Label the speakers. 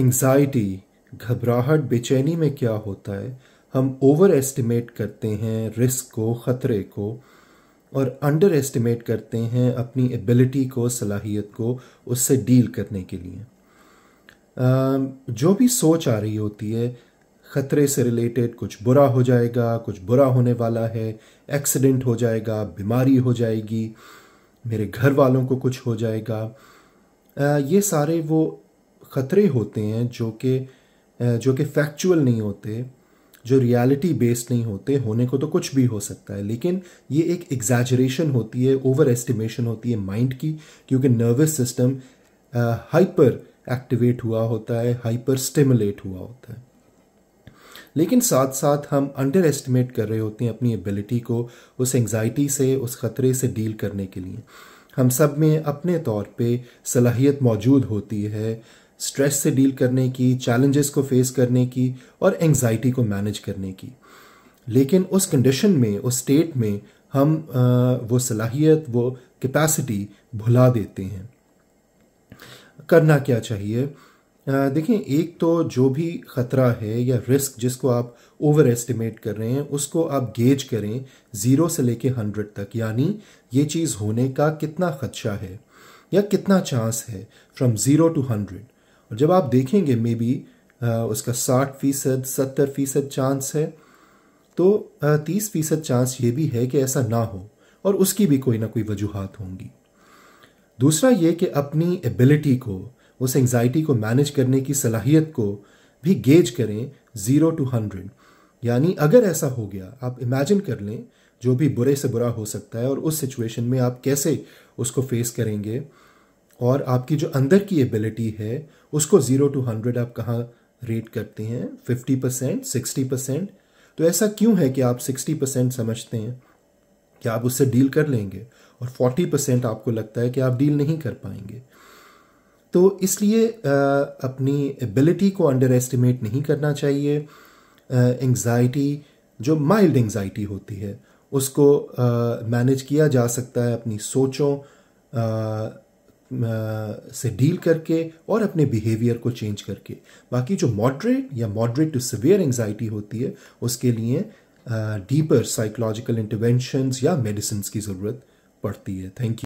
Speaker 1: anxiety घबराहट बेचैनी में क्या होता है हम ओवर एस्टिमेट करते हैं रिस्क को ख़तरे को और अंडर एस्टिमेट करते हैं अपनी एबिलिटी को सलाहियत को उससे डील करने के लिए जो भी सोच आ रही होती है ख़तरे से रिलेटेड कुछ बुरा हो जाएगा कुछ बुरा होने वाला है एक्सीडेंट हो जाएगा बीमारी हो जाएगी मेरे घर वालों को कुछ हो जाएगा ये सारे वो ख़तरे होते हैं जो कि जो कि फैक्चुअल नहीं होते जो रियलिटी बेस्ड नहीं होते होने को तो कुछ भी हो सकता है लेकिन ये एक एग्जैजरेशन होती है ओवर एस्टिमेशन होती है माइंड की क्योंकि नर्वस सिस्टम हाइपर एक्टिवेट हुआ होता है हाइपर स्टिमुलेट हुआ होता है लेकिन साथ साथ हम अंडर एस्टिमेट कर रहे होते हैं अपनी एबिलिटी को उस एंग्जाइटी से उस ख़तरे से डील करने के लिए हम सब में अपने तौर पे सलाहियत मौजूद होती है स्ट्रेस से डील करने की चैलेंजेस को फेस करने की और एंगजाइटी को मैनेज करने की लेकिन उस कंडीशन में उस स्टेट में हम वो सलाहियत वो कैपेसिटी भुला देते हैं करना क्या चाहिए देखें एक तो जो भी ख़तरा है या रिस्क जिसको आप ओवर एस्टिमेट कर रहे हैं उसको आप गेज करें ज़ीरो से लेके हंड्रेड तक यानी ये चीज़ होने का कितना खदशा है या कितना चांस है फ्रॉम ज़ीरो टू हंड्रेड और जब आप देखेंगे मे बी उसका साठ फीसद सत्तर फीसद चांस है तो तीस फीसद चांस ये भी है कि ऐसा ना हो और उसकी भी कोई ना कोई वजूहत होंगी दूसरा ये कि अपनी एबिलिटी को उस एंग्जाइटी को मैनेज करने की सलाहियत को भी गेज करें ज़ीरो टू हंड्रेड यानी अगर ऐसा हो गया आप इमेजिन कर लें जो भी बुरे से बुरा हो सकता है और उस सिचुएशन में आप कैसे उसको फेस करेंगे और आपकी जो अंदर की एबिलिटी है उसको ज़ीरो टू हंड्रेड आप कहाँ रेट करते हैं फिफ्टी परसेंट सिक्सटी परसेंट तो ऐसा क्यों है कि आप सिक्सटी परसेंट समझते हैं कि आप उससे डील कर लेंगे और फोर्टी परसेंट आपको लगता है कि आप डील नहीं कर पाएंगे तो इसलिए अपनी एबिलिटी को अंडर एस्टिमेट नहीं करना चाहिए एंग्जाइटी जो माइल्ड एंग्जाइटी होती है उसको मैनेज किया जा सकता है अपनी सोचों से डील करके और अपने बिहेवियर को चेंज करके बाकी जो मॉडरेट या मॉडरेट टू सिवियर एंगजाइटी होती है उसके लिए डीपर साइकोलॉजिकल इंटरवेंशन या मेडिसिन की ज़रूरत पड़ती है थैंक यू